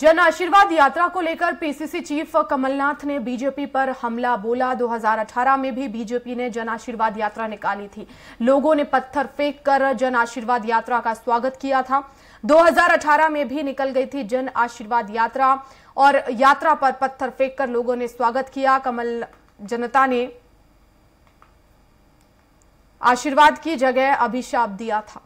जन आशीर्वाद यात्रा को लेकर पीसीसी चीफ कमलनाथ ने बीजेपी पर हमला बोला 2018 में भी बीजेपी ने जन आशीर्वाद यात्रा निकाली थी लोगों ने पत्थर फेंक कर जन आशीर्वाद यात्रा का स्वागत किया था 2018 में भी निकल गई थी जन आशीर्वाद यात्रा और यात्रा पर पत्थर फेंक कर लोगों ने स्वागत किया कमल जनता ने आशीर्वाद की जगह अभिशाप दिया था